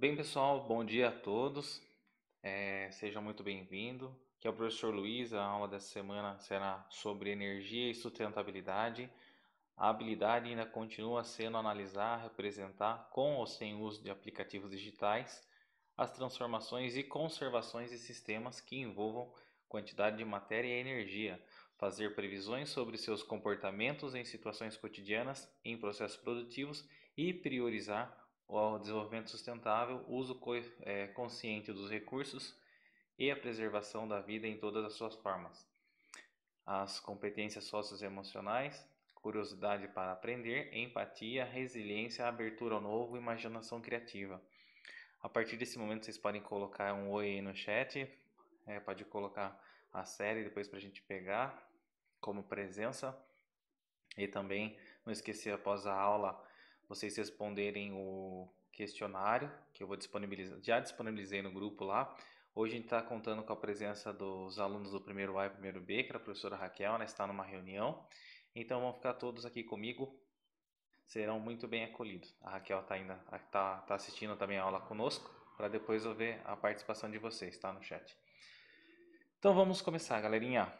Bem, pessoal, bom dia a todos. É, seja muito bem-vindo. Que é o professor Luiz. A aula dessa semana será sobre energia e sustentabilidade. A habilidade ainda continua sendo analisar, representar, com ou sem uso de aplicativos digitais, as transformações e conservações de sistemas que envolvam quantidade de matéria e energia, fazer previsões sobre seus comportamentos em situações cotidianas, em processos produtivos e priorizar o desenvolvimento sustentável, uso é, consciente dos recursos e a preservação da vida em todas as suas formas. As competências socioemocionais, curiosidade para aprender, empatia, resiliência, abertura ao novo, imaginação criativa. A partir desse momento vocês podem colocar um oi aí no chat, é, pode colocar a série depois para a gente pegar como presença. E também não esquecer após a aula vocês responderem o questionário que eu vou disponibilizar, já disponibilizei no grupo lá. Hoje a gente está contando com a presença dos alunos do primeiro A e primeiro B, que era a professora Raquel, né, está numa reunião. Então vão ficar todos aqui comigo, serão muito bem acolhidos. A Raquel está ainda tá, tá assistindo também a aula conosco, para depois eu ver a participação de vocês, tá, no chat. Então vamos começar, galerinha.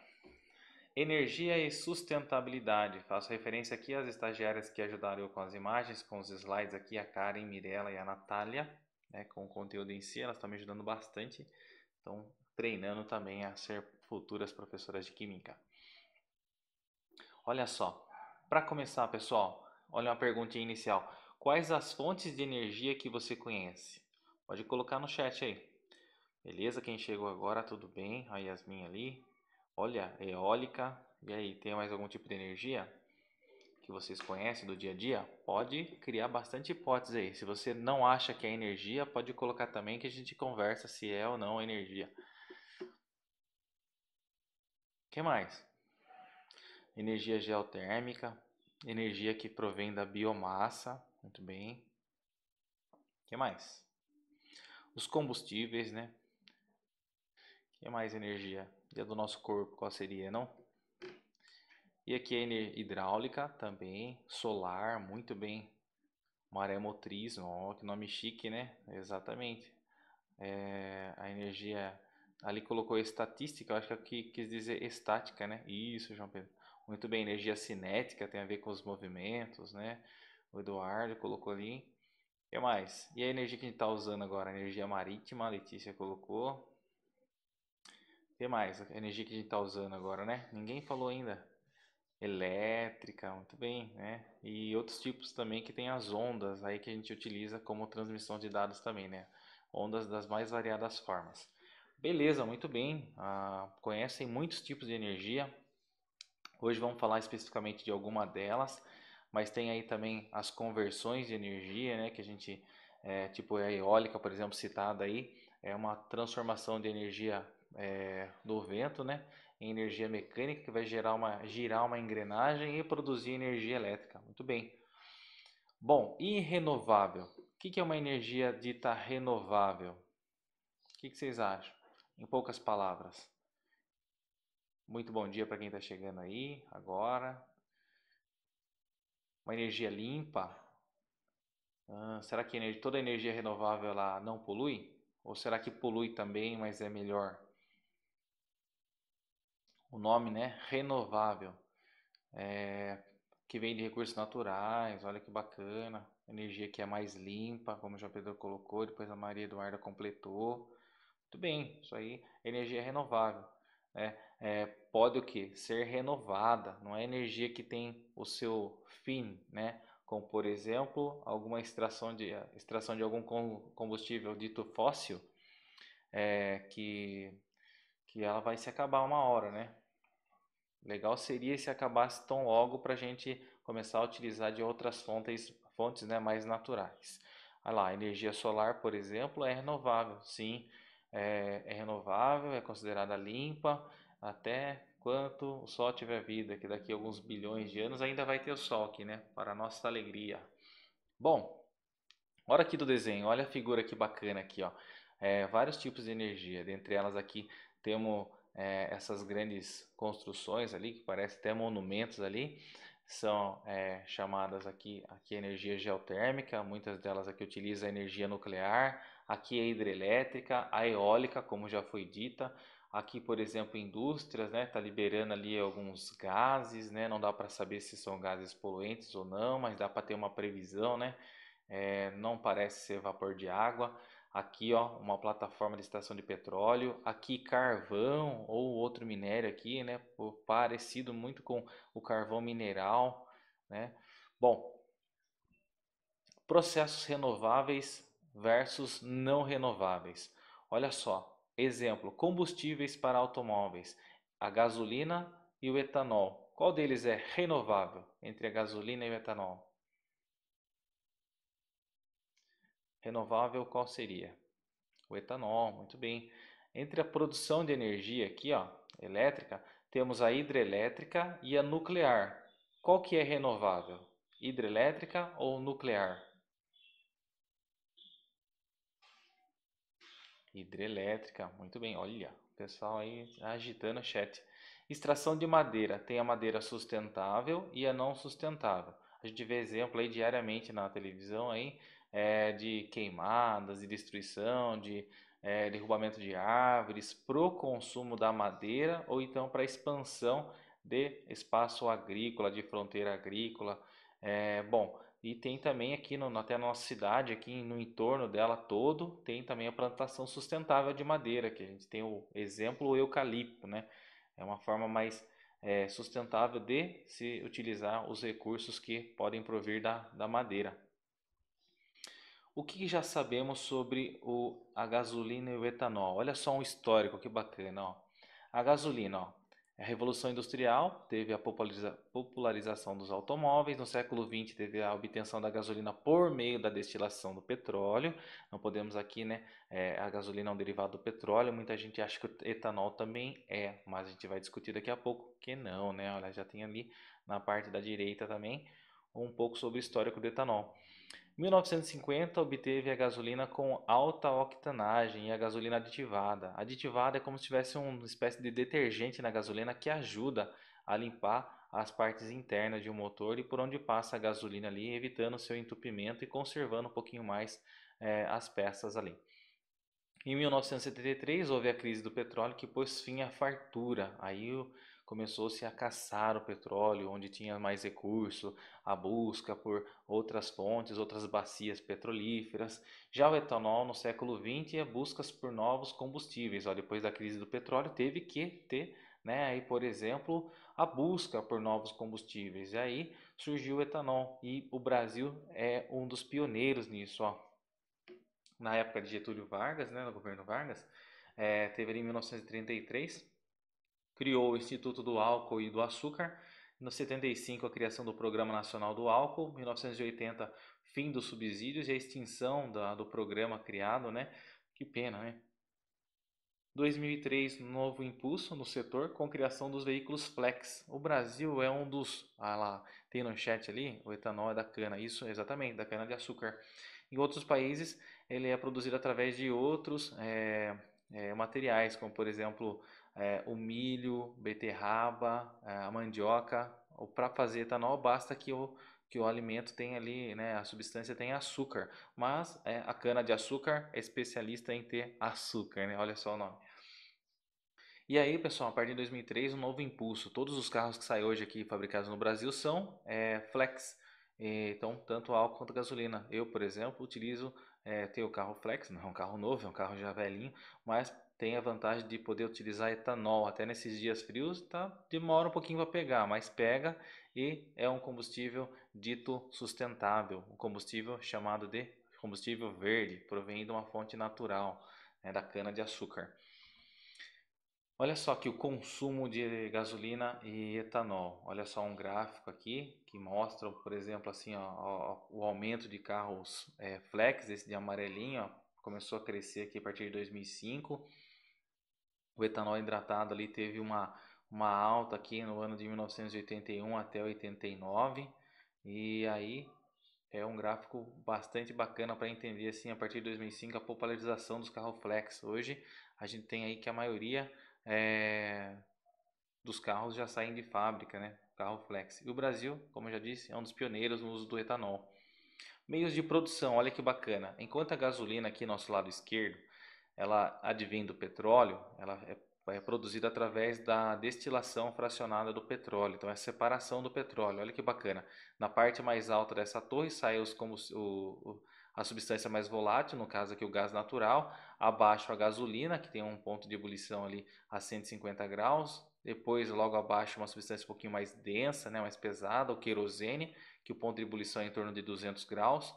Energia e sustentabilidade. Faço referência aqui às estagiárias que ajudaram eu com as imagens, com os slides aqui, a Karen, Mirella e a Natália, né, com o conteúdo em si, elas estão me ajudando bastante. Estão treinando também a ser futuras professoras de química. Olha só, para começar, pessoal, olha uma perguntinha inicial. Quais as fontes de energia que você conhece? Pode colocar no chat aí. Beleza, quem chegou agora, tudo bem? A Yasmin ali, Olha, eólica. E aí, tem mais algum tipo de energia que vocês conhecem do dia a dia? Pode criar bastante hipótese aí. Se você não acha que é energia, pode colocar também que a gente conversa se é ou não energia. O que mais? Energia geotérmica, energia que provém da biomassa. Muito bem. O que mais? Os combustíveis, né? que é mais energia? E a do nosso corpo, qual seria, não? E aqui a é hidráulica também, solar, muito bem. Maré motriz, ó, que nome chique, né? Exatamente. É, a energia, ali colocou estatística, eu acho que aqui é quis dizer estática, né? Isso, João Pedro. Muito bem, energia cinética tem a ver com os movimentos, né? O Eduardo colocou ali. O que é mais? E a energia que a gente está usando agora? A energia marítima, a Letícia colocou que mais? A energia que a gente está usando agora, né? Ninguém falou ainda. Elétrica, muito bem, né? E outros tipos também que tem as ondas aí que a gente utiliza como transmissão de dados também, né? Ondas das mais variadas formas. Beleza, muito bem. Ah, conhecem muitos tipos de energia. Hoje vamos falar especificamente de alguma delas, mas tem aí também as conversões de energia, né? Que a gente, é, tipo a eólica, por exemplo, citada aí, é uma transformação de energia é, do vento, né, em energia mecânica que vai gerar uma, girar uma engrenagem e produzir energia elétrica. Muito bem. Bom, e renovável? O que, é uma energia dita renovável? O que, que vocês acham? Em poucas palavras. Muito bom dia para quem está chegando aí agora. Uma energia limpa. Ah, será que toda energia renovável ela não polui? Ou será que polui também, mas é melhor? o nome, né? Renovável, é, que vem de recursos naturais. Olha que bacana, energia que é mais limpa, como o João Pedro colocou, depois a Maria Eduarda completou. Muito bem, isso aí, energia renovável. Né? É, pode o que? Ser renovada, não é energia que tem o seu fim, né? como por exemplo alguma extração de, extração de algum combustível dito fóssil, é, que, que ela vai se acabar uma hora, né? Legal seria se acabasse tão logo para a gente começar a utilizar de outras fontes, fontes né, mais naturais. Olha lá, a energia solar, por exemplo, é renovável. Sim, é, é renovável, é considerada limpa, até quanto o Sol tiver vida, que daqui a alguns bilhões de anos ainda vai ter o Sol aqui, né? Para nossa alegria. Bom, hora aqui do desenho, olha a figura que bacana aqui, ó. É, vários tipos de energia, dentre elas aqui temos é, essas grandes construções ali, que parecem até monumentos ali, são é, chamadas aqui, aqui energia geotérmica, muitas delas aqui utilizam energia nuclear, aqui é hidrelétrica, a eólica, como já foi dita, aqui por exemplo indústrias, né, tá liberando ali alguns gases, né, não dá para saber se são gases poluentes ou não, mas dá para ter uma previsão, né, é, não parece ser vapor de água, Aqui, ó, uma plataforma de estação de petróleo. Aqui, carvão ou outro minério aqui, né? Parecido muito com o carvão mineral, né? Bom, processos renováveis versus não renováveis. Olha só, exemplo, combustíveis para automóveis, a gasolina e o etanol. Qual deles é renovável entre a gasolina e o etanol? renovável qual seria? O etanol, muito bem. Entre a produção de energia aqui, ó, elétrica, temos a hidrelétrica e a nuclear. Qual que é renovável? Hidrelétrica ou nuclear? Hidrelétrica, muito bem. Olha, o pessoal aí agitando o chat. Extração de madeira, tem a madeira sustentável e a não sustentável. A gente vê exemplo aí diariamente na televisão aí, é, de queimadas, de destruição, de é, derrubamento de árvores, para o consumo da madeira ou então para expansão de espaço agrícola, de fronteira agrícola. É, bom, e tem também aqui no, até a nossa cidade, aqui no entorno dela todo, tem também a plantação sustentável de madeira, que a gente tem o exemplo o eucalipto, né? É uma forma mais é, sustentável de se utilizar os recursos que podem provir da, da madeira. O que já sabemos sobre o, a gasolina e o etanol? Olha só um histórico, que bacana. Ó. A gasolina, ó. É a Revolução Industrial teve a populariza, popularização dos automóveis. No século XX teve a obtenção da gasolina por meio da destilação do petróleo. Não podemos aqui, né? É, a gasolina é um derivado do petróleo. Muita gente acha que o etanol também é, mas a gente vai discutir daqui a pouco que não, né? Olha, já tem ali na parte da direita também um pouco sobre o histórico do etanol. 1950 obteve a gasolina com alta octanagem e a gasolina aditivada. Aditivada é como se tivesse uma espécie de detergente na gasolina que ajuda a limpar as partes internas de um motor e por onde passa a gasolina ali, evitando seu entupimento e conservando um pouquinho mais é, as peças ali. Em 1973 houve a crise do petróleo que pôs fim à fartura. Aí começou-se a caçar o petróleo onde tinha mais recurso, a busca por outras fontes, outras bacias petrolíferas. Já o etanol no século XX é buscas por novos combustíveis. Ó, depois da crise do petróleo teve que ter, né, aí, por exemplo, a busca por novos combustíveis. E aí surgiu o etanol e o Brasil é um dos pioneiros nisso. Ó. Na época de Getúlio Vargas, né, no governo Vargas, é, teve ali em 1933 criou o Instituto do Álcool e do Açúcar, no 75 a criação do Programa Nacional do Álcool, 1980 fim dos subsídios e a extinção da, do programa criado, né? Que pena, né? 2003 novo impulso no setor com criação dos veículos flex. O Brasil é um dos, ah lá, tem no chat ali, o etanol é da cana, isso exatamente, da cana de açúcar. Em outros países ele é produzido através de outros é, é, materiais, como por exemplo é, o milho, beterraba, é, a mandioca. Para fazer etanol, basta que o, que o alimento tem ali, né, a substância tem açúcar. Mas é, a cana-de-açúcar é especialista em ter açúcar, né? olha só o nome. E aí, pessoal, a partir de 2003, um novo impulso. Todos os carros que saem hoje aqui fabricados no Brasil são é, flex. Então, tanto álcool quanto gasolina. Eu, por exemplo, utilizo, é, tenho o carro flex, não é um carro novo, é um carro já velhinho, mas tem a vantagem de poder utilizar etanol. Até nesses dias frios, tá? demora um pouquinho para pegar, mas pega e é um combustível dito sustentável, um combustível chamado de combustível verde, provém de uma fonte natural, né, da cana de açúcar. Olha só que o consumo de gasolina e etanol. Olha só um gráfico aqui que mostra, por exemplo, assim, ó, ó, o aumento de carros é, flex, esse de amarelinho, ó, começou a crescer aqui a partir de 2005 o etanol hidratado ali teve uma, uma alta aqui no ano de 1981 até 89 e aí é um gráfico bastante bacana para entender assim a partir de 2005 a popularização dos carros flex. Hoje a gente tem aí que a maioria é, dos carros já saem de fábrica, né? Carro flex. E o Brasil, como eu já disse, é um dos pioneiros no uso do etanol. Meios de produção, olha que bacana. Enquanto a gasolina aqui nosso lado esquerdo ela advém do petróleo, ela é, é produzida através da destilação fracionada do petróleo, então é a separação do petróleo. Olha que bacana. Na parte mais alta dessa torre sai os, como, o, a substância mais volátil, no caso aqui o gás natural, abaixo a gasolina, que tem um ponto de ebulição ali a 150 graus, depois logo abaixo uma substância um pouquinho mais densa, né, mais pesada, o querosene, que o ponto de ebulição é em torno de 200 graus,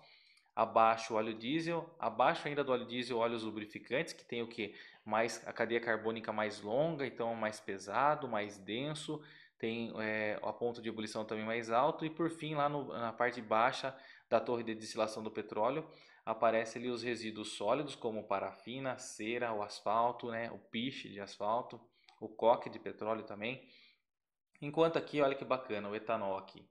abaixo o óleo diesel, abaixo ainda do óleo diesel, óleos lubrificantes, que tem o que? Mais, a cadeia carbônica mais longa, então mais pesado, mais denso, tem é, a ponto de ebulição também mais alto, e por fim, lá no, na parte baixa da torre de destilação do petróleo, aparecem ali os resíduos sólidos, como parafina, cera, o asfalto, né, o piche de asfalto, o coque de petróleo também. Enquanto aqui, olha que bacana, o etanol aqui.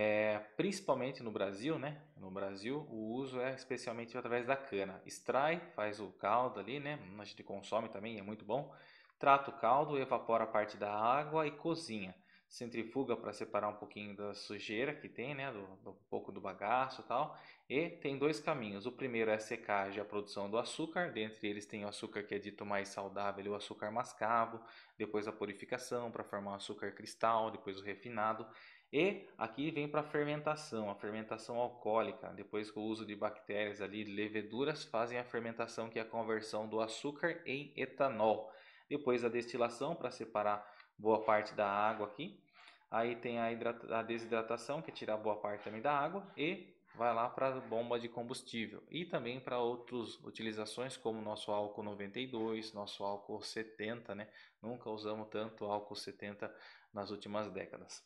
É, principalmente no Brasil, né? No Brasil, o uso é especialmente através da cana. Extrai, faz o caldo ali, né? A gente consome também, é muito bom. Trata o caldo, evapora a parte da água e cozinha. Centrifuga para separar um pouquinho da sujeira que tem, né? Do, do um pouco do bagaço e tal. E tem dois caminhos. O primeiro é a secagem e a produção do açúcar. Dentre eles tem o açúcar que é dito mais saudável, o açúcar mascavo. Depois a purificação para formar o açúcar cristal, depois o refinado. E aqui vem para a fermentação, a fermentação alcoólica. Depois que o uso de bactérias ali, leveduras fazem a fermentação, que é a conversão do açúcar em etanol. Depois a destilação para separar boa parte da água aqui. Aí tem a, a desidratação, que é tirar boa parte também da água. E vai lá para a bomba de combustível e também para outras utilizações como nosso álcool 92, nosso álcool 70, né? Nunca usamos tanto álcool 70 nas últimas décadas.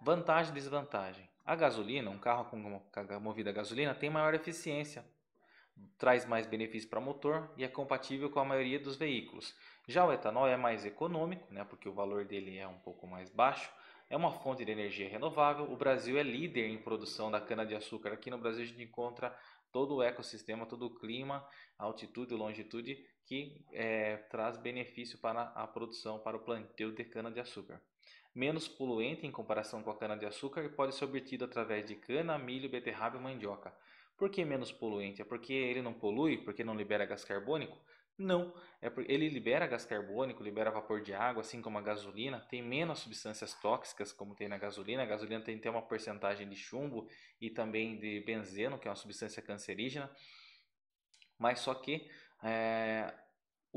Vantagem e desvantagem. A gasolina, um carro com movida a gasolina, tem maior eficiência, traz mais benefício para o motor e é compatível com a maioria dos veículos. Já o etanol é mais econômico, né, porque o valor dele é um pouco mais baixo, é uma fonte de energia renovável. O Brasil é líder em produção da cana-de-açúcar. Aqui no Brasil a gente encontra todo o ecossistema, todo o clima, altitude e longitude que é, traz benefício para a produção, para o plantio de cana-de-açúcar menos poluente em comparação com a cana-de-açúcar e pode ser obtido através de cana, milho, beterraba e mandioca. Por que menos poluente? É porque ele não polui? Porque não libera gás carbônico? Não, é porque ele libera gás carbônico, libera vapor de água, assim como a gasolina, tem menos substâncias tóxicas como tem na gasolina. A gasolina tem até uma porcentagem de chumbo e também de benzeno, que é uma substância cancerígena. Mas só que é,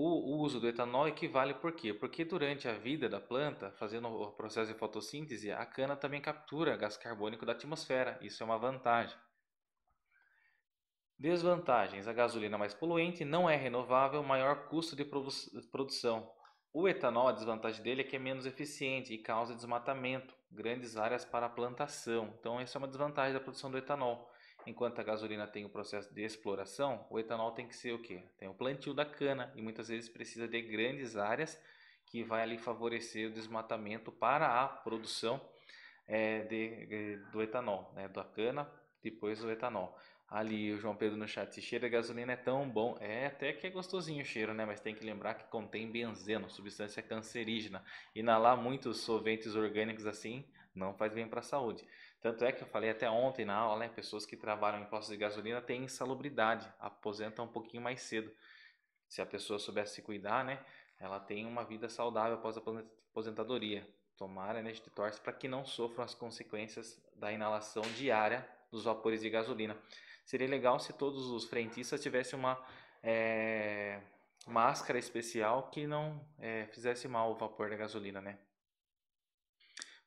o uso do etanol equivale por quê? Porque durante a vida da planta, fazendo o processo de fotossíntese, a cana também captura gás carbônico da atmosfera. Isso é uma vantagem. Desvantagens: a gasolina mais poluente, não é renovável, maior custo de produção. O etanol, a desvantagem dele é que é menos eficiente e causa desmatamento, grandes áreas para plantação. Então, essa é uma desvantagem da produção do etanol. Enquanto a gasolina tem o processo de exploração, o etanol tem que ser o quê? Tem o plantio da cana e muitas vezes precisa de grandes áreas que vai ali favorecer o desmatamento para a produção é, de, de, eh, do etanol, né? da cana, depois do etanol. Ali o João Pedro no chat, se cheiro de gasolina é tão bom, é até que é gostosinho o cheiro, né? Mas tem que lembrar que contém benzeno, substância cancerígena. Inalar muitos solventes orgânicos assim não faz bem para a saúde. Tanto é que eu falei até ontem na aula, né? Pessoas que trabalham em postos de gasolina têm insalubridade, aposentam um pouquinho mais cedo. Se a pessoa soubesse se cuidar, né? Ela tem uma vida saudável após a aposentadoria. Tomara, né? A torce para que não sofram as consequências da inalação diária dos vapores de gasolina. Seria legal se todos os frentistas tivessem uma é, máscara especial que não é, fizesse mal o vapor da gasolina, né?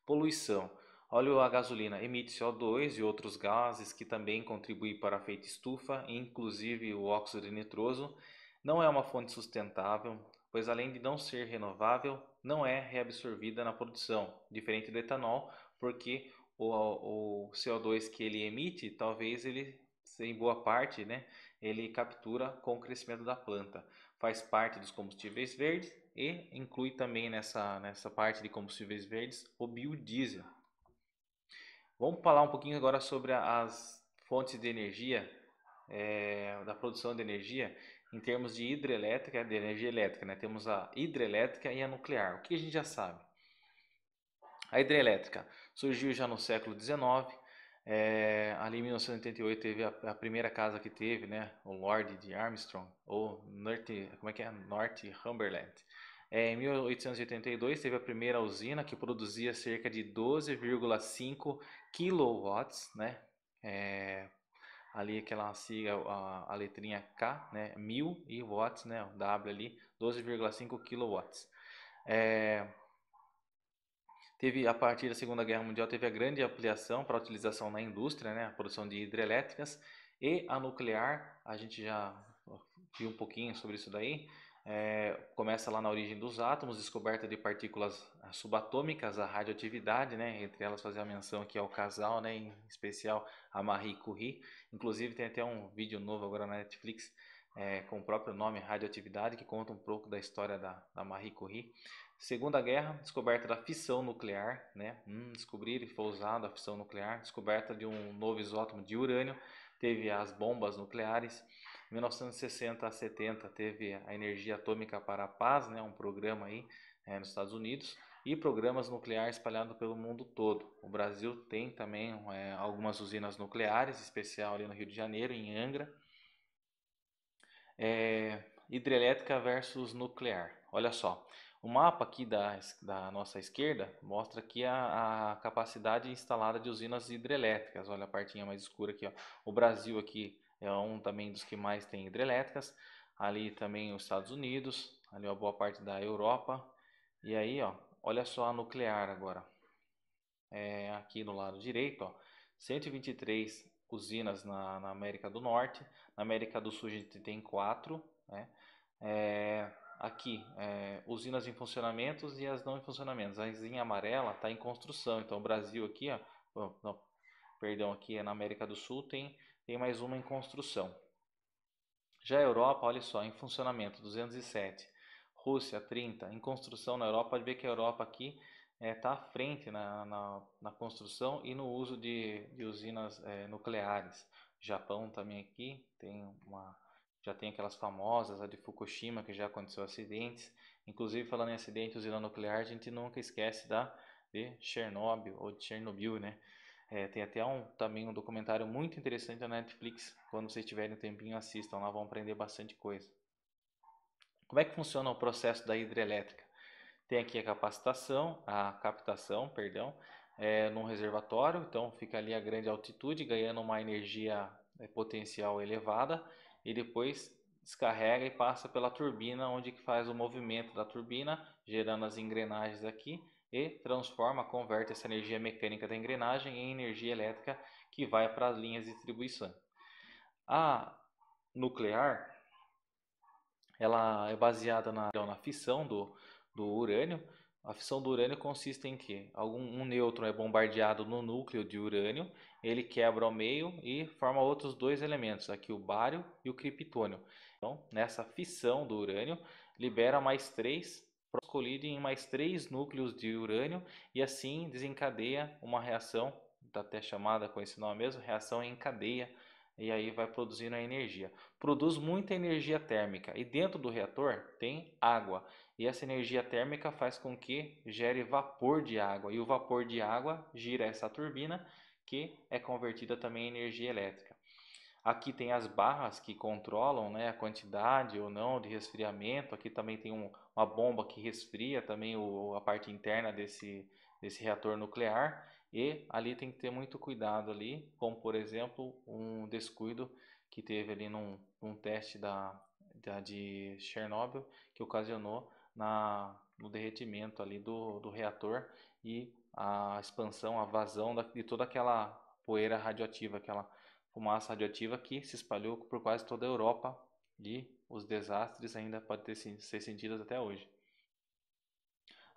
Poluição. Óleo a gasolina emite CO2 e outros gases que também contribuem para a feita estufa, inclusive o óxido nitroso. Não é uma fonte sustentável, pois além de não ser renovável, não é reabsorvida na produção, diferente do etanol, porque o, o CO2 que ele emite, talvez ele em boa parte, né, ele captura com o crescimento da planta. Faz parte dos combustíveis verdes e inclui também nessa, nessa parte de combustíveis verdes o biodiesel. Vamos falar um pouquinho agora sobre as fontes de energia, é, da produção de energia, em termos de hidrelétrica, de energia elétrica. Né? Temos a hidrelétrica e a nuclear. O que a gente já sabe? A hidrelétrica surgiu já no século XIX. É, ali em 1988 teve a, a, primeira casa que teve, né? O Lord de Armstrong, ou North, como é que é? North Humberland. É, em 1882 teve a primeira usina que produzia cerca de 12,5 kW, né? É, ali aquela siga, a, a, letrinha K, né? Mil e watts, né? W ali, 12,5 kW. É, teve a partir da Segunda Guerra Mundial teve a grande ampliação para a utilização na indústria, né? A produção de hidrelétricas e a nuclear. A gente já viu um pouquinho sobre isso daí. É, começa lá na origem dos átomos, descoberta de partículas subatômicas, a radioatividade, né? entre elas fazer a menção aqui ao casal, né? em especial a Marie Curie. Inclusive tem até um vídeo novo agora na Netflix é, com o próprio nome Radioatividade, que conta um pouco da história da, da Marie Curie. Segunda Guerra, descoberta da fissão nuclear, né? Hum, descobrir e foi usada a fissão nuclear, descoberta de um novo isótopo de urânio, teve as bombas nucleares. 1960 a 70 teve a energia atômica para a paz, né, um programa aí é, nos Estados Unidos e programas nucleares espalhados pelo mundo todo. O Brasil tem também é, algumas usinas nucleares, especial ali no Rio de Janeiro, em Angra. É, hidrelétrica versus nuclear. Olha só, o mapa aqui da, da nossa esquerda mostra aqui a, a, capacidade instalada de usinas hidrelétricas. Olha a partinha mais escura aqui. Ó. O Brasil aqui é um também dos que mais tem hidrelétricas. Ali também os Estados Unidos, ali uma boa parte da Europa. E aí, ó, olha só a nuclear agora. É, aqui no lado direito, ó, 123 usinas na, na, América do Norte. Na América do Sul a gente tem quatro, né? É, aqui, é, usinas em funcionamentos e as não em funcionamentos. A em amarela está em construção. Então, o Brasil aqui, ó, não, perdão, aqui é na América do Sul, tem tem mais uma em construção. Já a Europa, olha só, em funcionamento, 207. Rússia, 30. Em construção na Europa, pode ver que a Europa aqui está é, tá à frente na, na, na, construção e no uso de, de usinas é, nucleares. Japão também aqui tem uma já tem aquelas famosas, a de Fukushima, que já aconteceu acidentes. Inclusive, falando em acidente usina nuclear, a gente nunca esquece da de Chernobyl ou de Chernobyl, né? É, tem até um, também um documentário muito interessante na Netflix. Quando vocês tiverem um tempinho, assistam. Lá vão aprender bastante coisa. Como é que funciona o processo da hidrelétrica? Tem aqui a capacitação, a captação, perdão, é, num reservatório. Então fica ali a grande altitude, ganhando uma energia é, potencial elevada. E depois descarrega e passa pela turbina, onde que faz o movimento da turbina, gerando as engrenagens aqui e transforma, converte essa energia mecânica da engrenagem em energia elétrica que vai para as linhas de distribuição. A nuclear ela é baseada na, então, na fissão do, do urânio. A fissão do urânio consiste em que algum um nêutron é bombardeado no núcleo de urânio, ele quebra ao meio e forma outros dois elementos, aqui o bário e o criptônio. Então, nessa fissão do urânio, libera mais três colide em mais três núcleos de urânio e assim desencadeia uma reação, tá até chamada com esse nome mesmo, reação em cadeia, e aí vai produzindo a energia. Produz muita energia térmica e dentro do reator tem água. E essa energia térmica faz com que gere vapor de água e o vapor de água gira essa turbina que é convertida também em energia elétrica. Aqui tem as barras que controlam né, a quantidade ou não de resfriamento. Aqui também tem um, uma bomba que resfria também o, a parte interna desse, desse reator nuclear. E ali tem que ter muito cuidado ali, como por exemplo um descuido que teve ali num, num teste da, da, de Chernobyl que ocasionou na, no derretimento ali do, do reator e a expansão, a vazão da, de toda aquela poeira radioativa, aquela fumaça radioativa que se espalhou por quase toda a Europa e os desastres ainda podem ser sentidos até hoje.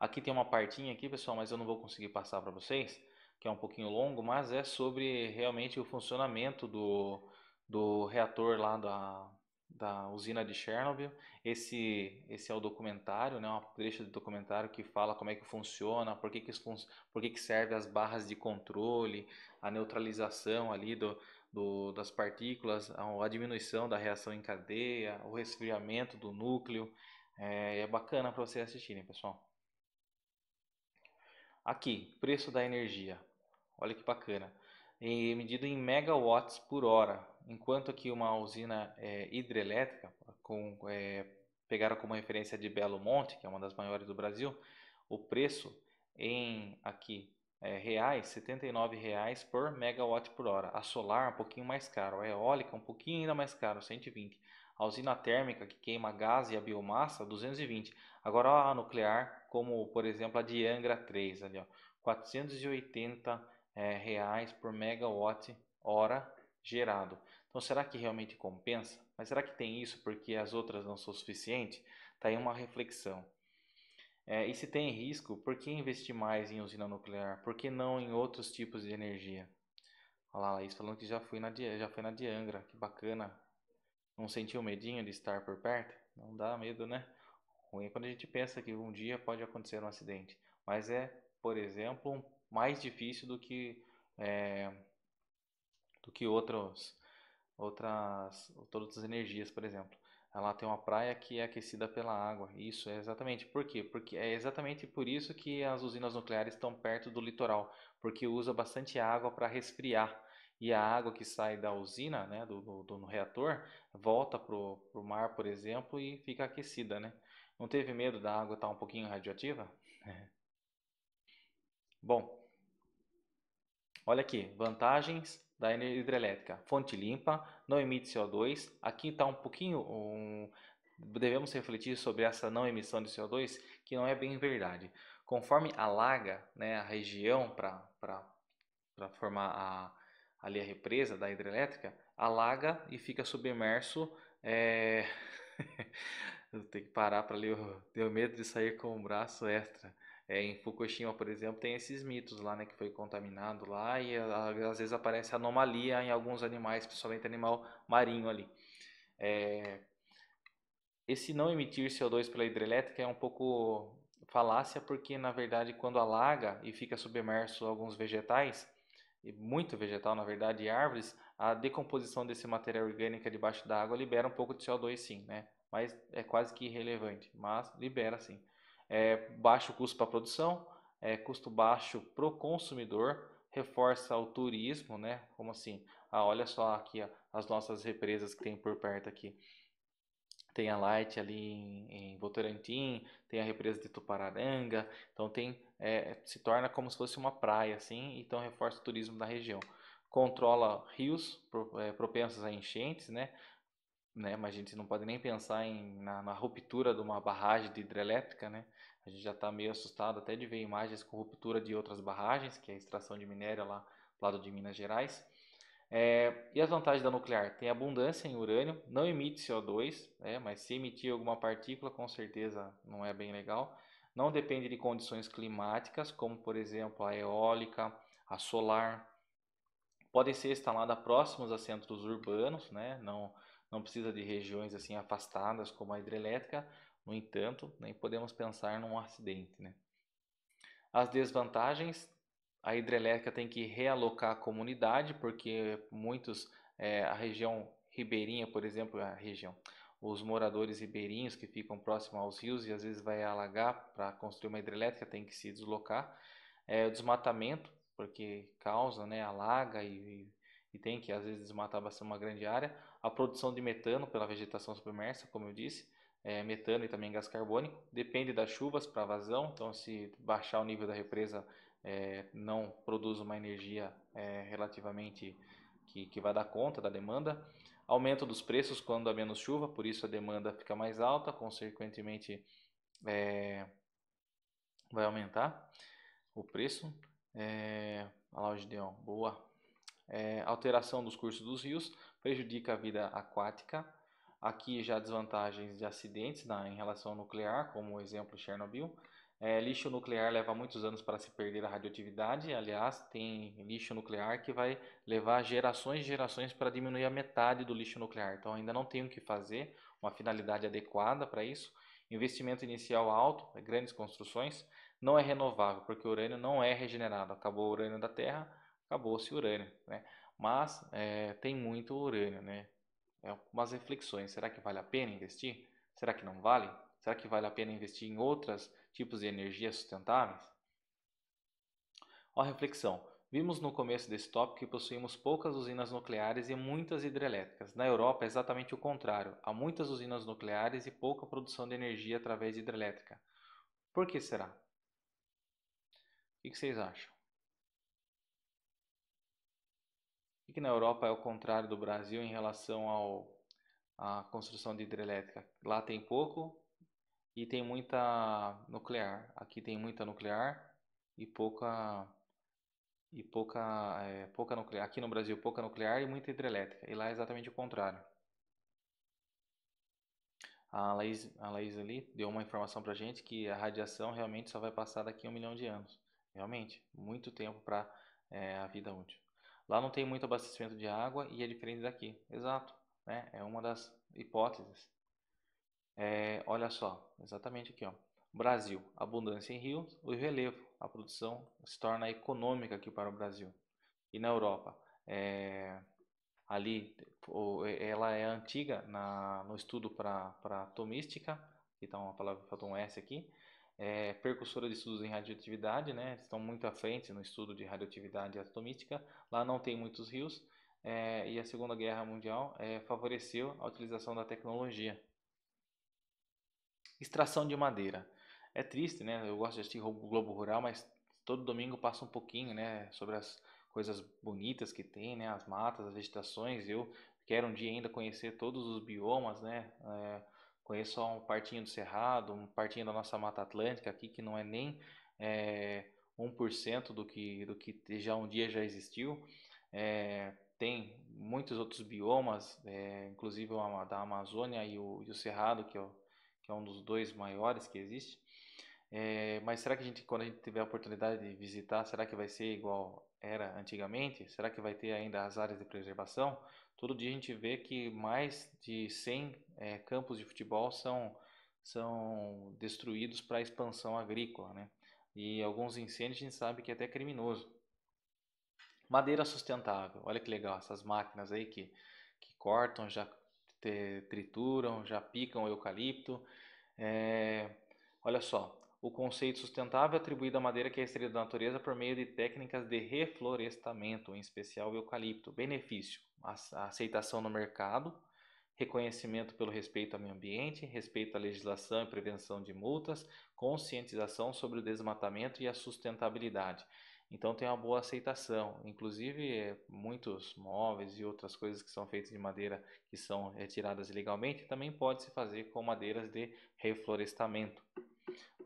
Aqui tem uma partinha aqui, pessoal, mas eu não vou conseguir passar para vocês, que é um pouquinho longo, mas é sobre realmente o funcionamento do, do reator lá da, da usina de Chernobyl. Esse, esse é o documentário, né, uma trecho de documentário que fala como é que funciona, por que que, que, as barras de controle, a neutralização ali do, do, das partículas, a diminuição da reação em cadeia, o resfriamento do núcleo. É, é bacana para vocês assistirem, pessoal. Aqui, preço da energia. Olha que bacana. medido em megawatts por hora, enquanto aqui uma usina é, hidrelétrica, com, é, pegaram como referência de Belo Monte, que é uma das maiores do Brasil, o preço em aqui é, reais, 79 reais por megawatt por hora. A solar é um pouquinho mais caro, a eólica é um pouquinho ainda mais caro, 120. A usina térmica que queima gás e a biomassa, 220. Agora a nuclear, como por exemplo a de Angra 3 ali, ó, 480 é, reais por megawatt hora gerado. Então será que realmente compensa? Mas será que tem isso porque as outras não são suficientes? Tá aí uma reflexão. É, e se tem risco, por que investir mais em usina nuclear? Por que não em outros tipos de energia? Olha lá, Laís falando que já, fui na, já foi na diangra, que bacana. Não sentiu medinho de estar por perto? Não dá medo, né? Ruim é quando a gente pensa que um dia pode acontecer um acidente. Mas é, por exemplo, mais difícil do que, é, do que outros, outras, outras energias, por exemplo ela tem uma praia que é aquecida pela água. Isso, é exatamente. Por quê? Porque é exatamente por isso que as usinas nucleares estão perto do litoral, porque usa bastante água para resfriar. E a água que sai da usina, né, do, do, do reator, volta para o mar, por exemplo, e fica aquecida, né? Não teve medo da água estar tá um pouquinho radioativa? É. Bom, olha aqui, vantagens da energia hidrelétrica. Fonte limpa, não emite CO2. Aqui está um pouquinho, um, devemos refletir sobre essa não emissão de CO2, que não é bem verdade. Conforme alaga né, a região para formar a, ali a represa da hidrelétrica, alaga e fica submerso. É... eu tenho que parar para ler, deu medo de sair com o braço extra. É, em Fukushima, por exemplo, tem esses mitos lá, né, que foi contaminado lá e ah, às vezes aparece anomalia em alguns animais, principalmente animal marinho ali. É, esse não emitir CO2 pela hidrelétrica é um pouco falácia, porque na verdade quando alaga e fica submerso alguns vegetais, e muito vegetal na verdade, e árvores, a decomposição desse material orgânico debaixo da água libera um pouco de CO2 sim, né? Mas é quase que irrelevante, mas libera sim. É, baixo custo para produção, é, custo baixo para o consumidor, reforça o turismo, né? Como assim? Ah, olha só aqui as nossas represas que tem por perto aqui. Tem a Light ali em, em Votorantim, tem a represa de Tupararanga, então tem é, se torna como se fosse uma praia, assim, então reforça o turismo da região. Controla rios é, propensos a enchentes, né? né? Mas a gente não pode nem pensar em, na, na ruptura de uma barragem de hidrelétrica, né? A gente já está meio assustado até de ver imagens com ruptura de outras barragens, que é a extração de minério lá do lado de Minas Gerais. É, e as vantagens da nuclear? Tem abundância em urânio, não emite CO2, né, mas se emitir alguma partícula, com certeza não é bem legal. Não depende de condições climáticas, como por exemplo a eólica, a solar. Pode ser instalada próximos a centros urbanos, né? não, não precisa de regiões assim afastadas como a hidrelétrica, no entanto, nem podemos pensar num acidente. Né? As desvantagens, a hidrelétrica tem que realocar a comunidade, porque muitos, é, a região ribeirinha, por exemplo, a região, os moradores ribeirinhos que ficam próximos aos rios e às vezes vai alagar para construir uma hidrelétrica, tem que se deslocar. É, o desmatamento, porque causa, né, alaga e, e, tem que às vezes desmatar bastante uma grande área a produção de metano pela vegetação submersa, como eu disse, é, metano e também gás carbônico. Depende das chuvas para vazão, então se baixar o nível da represa é, não produz uma energia é, relativamente que, que vai dar conta da demanda. Aumento dos preços quando há menos chuva, por isso a demanda fica mais alta, consequentemente é, vai aumentar o preço. É, olha lá Gideon, boa, é, alteração dos cursos dos rios prejudica a vida aquática. Aqui já desvantagens de acidentes na, em relação ao nuclear, como o exemplo Chernobyl. É, lixo nuclear leva muitos anos para se perder a radioatividade. Aliás, tem lixo nuclear que vai levar gerações e gerações para diminuir a metade do lixo nuclear. Então, ainda não tem o que fazer, uma finalidade adequada para isso. Investimento inicial alto, grandes construções. Não é renovável, porque o urânio não é regenerado. Acabou o urânio da Terra, acabou-se urânio, né? Mas é, tem muito urânio, né? É umas reflexões. Será que vale a pena investir? Será que não vale? Será que vale a pena investir em outros tipos de energia sustentáveis? Ó, reflexão. Vimos no começo desse tópico que possuímos poucas usinas nucleares e muitas hidrelétricas. Na Europa é exatamente o contrário. Há muitas usinas nucleares e pouca produção de energia através de hidrelétrica. Por que será? O que vocês acham? E que na Europa é o contrário do Brasil em relação ao, à construção de hidrelétrica? Lá tem pouco e tem muita nuclear. Aqui tem muita nuclear e pouca e pouca é, pouca nuclear. Aqui no Brasil pouca nuclear e muita hidrelétrica. E lá é exatamente o contrário. A Laís, a Laís ali deu uma informação para gente que a radiação realmente só vai passar daqui a um milhão de anos. Realmente, muito tempo para é, a vida útil. Lá não tem muito abastecimento de água e é diferente daqui. Exato, né? É uma das hipóteses. É, olha só, exatamente aqui, ó. Brasil, abundância em rios e relevo. A produção se torna econômica aqui para o Brasil. E na Europa, é, ali, é, ela é antiga na, no estudo para tomística, então tá a uma palavra, faltou um S aqui, é, percussora de estudos em radioatividade, né? Estão muito à frente no estudo de radioatividade atomística. Lá não tem muitos rios é, e a Segunda Guerra Mundial é, favoreceu a utilização da tecnologia. Extração de madeira. É triste, né? Eu gosto de assistir o Globo Rural, mas todo domingo passa um pouquinho, né? Sobre as coisas bonitas que tem, né? As matas, as vegetações. Eu quero um dia ainda conhecer todos os biomas, né? É, Conheço um partinho do Cerrado, um partinho da nossa Mata Atlântica aqui, que não é nem é, eh, 1% do que, do que já um dia já existiu. É, tem muitos outros biomas, é, inclusive o da Amazônia e o, e o Cerrado, que é, que é, um dos dois maiores que existe. É, mas será que a gente, quando a gente tiver a oportunidade de visitar, será que vai ser igual era antigamente? Será que vai ter ainda as áreas de preservação? Todo dia a gente vê que mais de 100 é, eh, campos de futebol são, são destruídos para expansão agrícola, né? E alguns incêndios a gente sabe que é até criminoso. Madeira sustentável, olha que legal, essas máquinas aí que, que cortam, já trituram, já picam o eucalipto. É, olha só, o conceito sustentável atribuído à madeira que é extraída da natureza por meio de técnicas de reflorestamento, em especial o eucalipto. Benefício: a aceitação no mercado, reconhecimento pelo respeito ao meio ambiente, respeito à legislação e prevenção de multas, conscientização sobre o desmatamento e a sustentabilidade. Então tem uma boa aceitação. Inclusive, é, muitos móveis e outras coisas que são feitas de madeira que são retiradas ilegalmente também pode se fazer com madeiras de reflorestamento.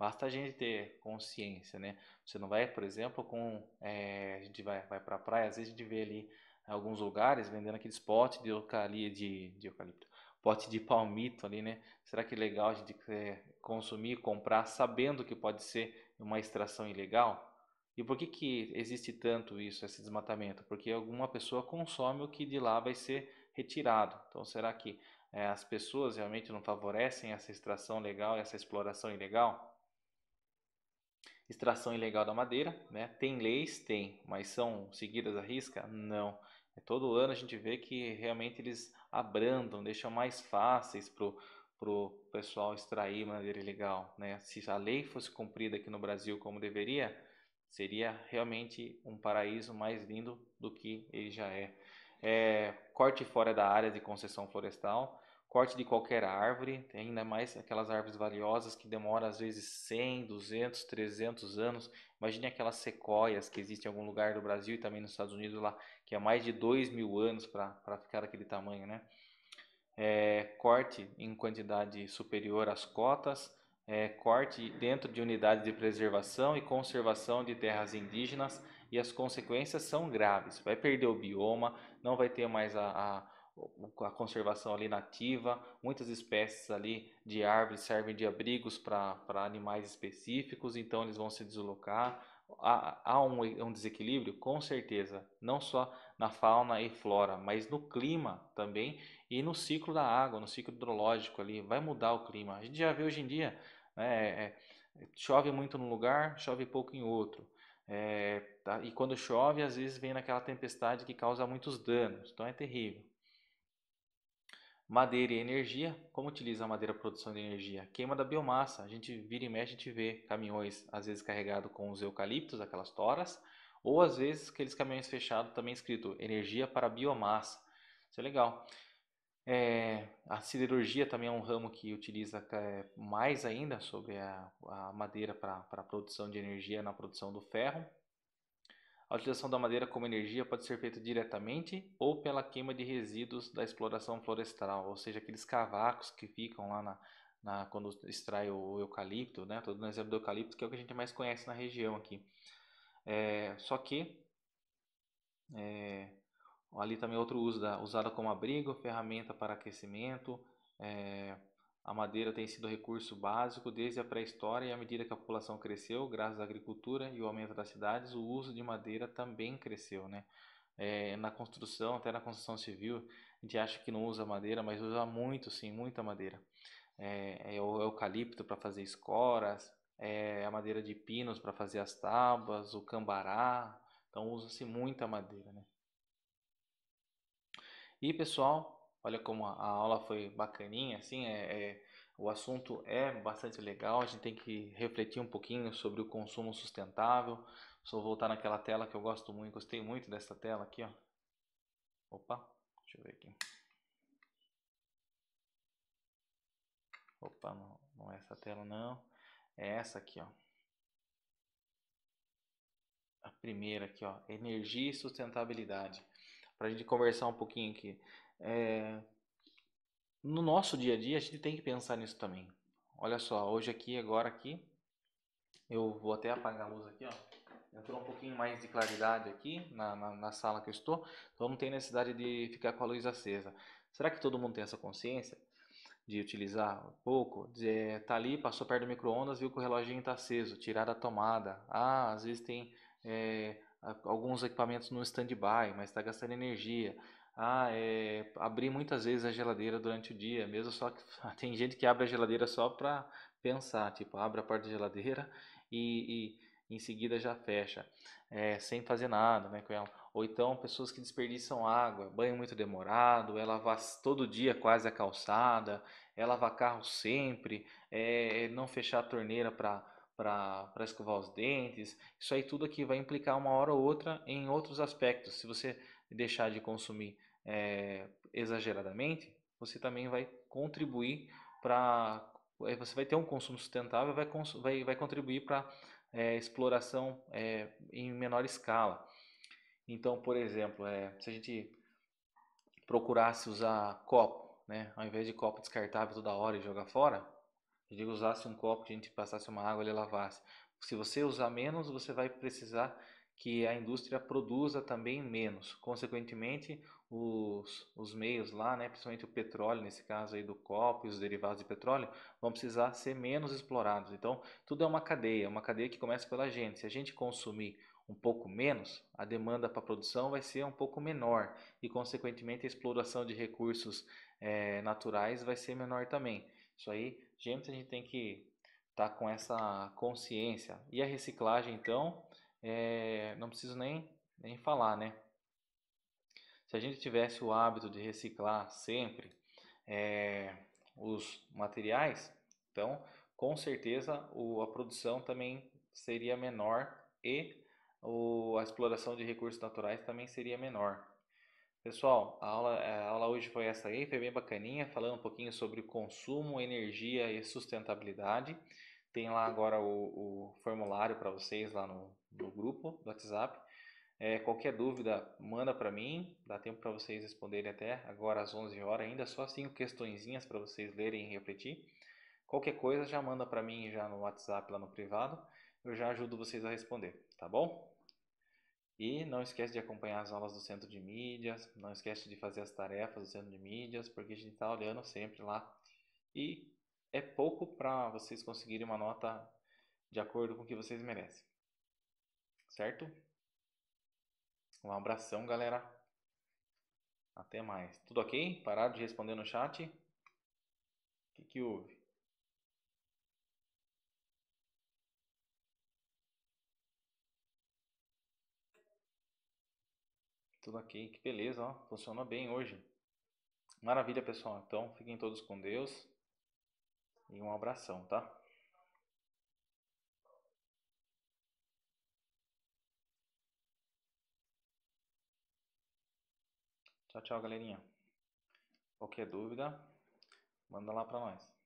Basta a gente ter consciência, né? Você não vai, por exemplo, com é, a gente vai, vai para a praia, às vezes a gente vê ali alguns lugares vendendo aqueles potes de, eucali, de, de eucalipto, pote de palmito ali, né? Será que é legal a gente é, consumir, comprar, sabendo que pode ser uma extração ilegal? E por que, que existe tanto isso, esse desmatamento? Porque alguma pessoa consome o que de lá vai ser retirado. Então, será que é, as pessoas realmente não favorecem essa extração legal, essa exploração ilegal? Extração ilegal da madeira, né? Tem leis? Tem, mas são seguidas à risca? Não. É, todo ano a gente vê que realmente eles abrandam, deixam mais fáceis para o pessoal extrair madeira ilegal. Né? Se a lei fosse cumprida aqui no Brasil como deveria, seria realmente um paraíso mais lindo do que ele já é. é corte fora da área de concessão florestal corte de qualquer árvore, ainda mais aquelas árvores valiosas que demoram às vezes 100, 200, 300 anos. Imagine aquelas sequoias que existem em algum lugar do Brasil e também nos Estados Unidos lá, que é mais de 2 mil anos para ficar daquele tamanho, né? É, corte em quantidade superior às cotas, é, corte dentro de unidades de preservação e conservação de terras indígenas e as consequências são graves. Vai perder o bioma, não vai ter mais a, a a conservação ali nativa, muitas espécies ali de árvores servem de abrigos para animais específicos, então eles vão se deslocar. Há, há um, um, desequilíbrio, com certeza, não só na fauna e flora, mas no clima também e no ciclo da água, no ciclo hidrológico ali, vai mudar o clima. A gente já vê hoje em dia, né, é, é, chove muito num lugar, chove pouco em outro. É, tá? E quando chove, às vezes vem naquela tempestade que causa muitos danos, então é terrível. Madeira e energia, como utiliza a madeira para produção de energia? Queima da biomassa, a gente vira e mexe, a gente vê caminhões às vezes carregados com os eucaliptos, aquelas toras, ou às vezes aqueles caminhões fechados também escrito energia para biomassa, isso é legal. É, a siderurgia também é um ramo que utiliza é, mais ainda sobre a, a madeira para produção de energia na produção do ferro. A utilização da madeira como energia pode ser feita diretamente ou pela queima de resíduos da exploração florestal, ou seja, aqueles cavacos que ficam lá na, na quando extrai o eucalipto, né? Todo um exemplo do eucalipto que é o que a gente mais conhece na região aqui. É, só que é, ali também é outro uso da, usada como abrigo, ferramenta para aquecimento. É, a madeira tem sido recurso básico desde a pré-história e à medida que a população cresceu, graças à agricultura e ao aumento das cidades, o uso de madeira também cresceu, né? É, na construção, até na construção civil, a gente acha que não usa madeira, mas usa muito, sim, muita madeira. É, é o é eucalipto para fazer escoras, é a madeira de pinos para fazer as tábuas, o cambará. Então usa-se muita madeira, né? E pessoal, Olha como a aula foi bacaninha, assim, é, é, o assunto é bastante legal, a gente tem que refletir um pouquinho sobre o consumo sustentável. Só voltar naquela tela que eu gosto muito, gostei muito dessa tela aqui, ó. Opa, deixa eu ver aqui. Opa, não, não é essa tela não, é essa aqui, ó. A primeira aqui, ó, energia e sustentabilidade. Para a gente conversar um pouquinho aqui. É, no nosso dia a dia, a gente tem que pensar nisso também. Olha só, hoje aqui, agora aqui, eu vou até apagar a luz aqui, ó. Entrou um pouquinho mais de claridade aqui na, na, na sala que eu estou, então não tem necessidade de ficar com a luz acesa. Será que todo mundo tem essa consciência de utilizar pouco? De, é, tá ali, passou perto do micro-ondas, viu que o reloginho está aceso, tirar da tomada. Ah, às vezes tem é, alguns equipamentos no stand-by, mas está gastando energia. Ah, é, abrir muitas vezes a geladeira durante o dia, mesmo só que tem gente que abre a geladeira só para pensar, tipo, abre a porta da geladeira e, e em seguida já fecha, é, sem fazer nada, né, Ou então pessoas que desperdiçam água, banho muito demorado, ela lavar todo dia quase a calçada, ela lavar carro sempre, é, é não fechar a torneira para para escovar os dentes, isso aí tudo aqui vai implicar uma hora ou outra em outros aspectos. Se você deixar de consumir é, exageradamente, você também vai contribuir para. Você vai ter um consumo sustentável, vai, vai, vai contribuir para é, eh, exploração é, em menor escala. Então, por exemplo, se a gente procurasse usar copo, né, ao invés de copo descartável toda hora e jogar fora, eu digo, usasse um copo, que a gente passasse uma água e lavasse. Se você usar menos, você vai precisar que a indústria produza também menos. Consequentemente, os, os meios lá, né, principalmente o petróleo, nesse caso aí do copo e os derivados de petróleo, vão precisar ser menos explorados. Então, tudo é uma cadeia, uma cadeia que começa pela gente. Se a gente consumir um pouco menos, a demanda para produção vai ser um pouco menor e, consequentemente, a exploração de recursos é, naturais vai ser menor também. Isso aí, gente, a gente tem que estar tá com essa consciência. E a reciclagem, então, é, não preciso nem, nem falar, né? Se a gente tivesse o hábito de reciclar sempre é, os materiais, então com certeza o, a produção também seria menor e o, a exploração de recursos naturais também seria menor. Pessoal, a aula, é, a aula hoje foi essa aí, foi bem bacaninha, falando um pouquinho sobre consumo, energia e sustentabilidade. Tem lá agora o, o formulário para vocês lá no, no grupo do WhatsApp. É, qualquer dúvida, manda para mim. Dá tempo para vocês responderem até agora às 11 horas. Ainda só cinco questõezinhas para vocês lerem e refletir. Qualquer coisa, já manda para mim já no WhatsApp, lá no privado. Eu já ajudo vocês a responder, tá bom? E não esquece de acompanhar as aulas do Centro de Mídias. Não esquece de fazer as tarefas do Centro de Mídias, porque a gente está olhando sempre lá. E é pouco para vocês conseguirem uma nota de acordo com o que vocês merecem. Certo? Um abração, galera. Até mais. Tudo ok? Parado de responder no chat? O que, que houve? Tudo ok, que beleza, ó. Funcionou bem hoje. Maravilha, pessoal. Então, fiquem todos com Deus. E um abração, tá? Tchau, tchau, galerinha. Qualquer dúvida, manda lá para nós.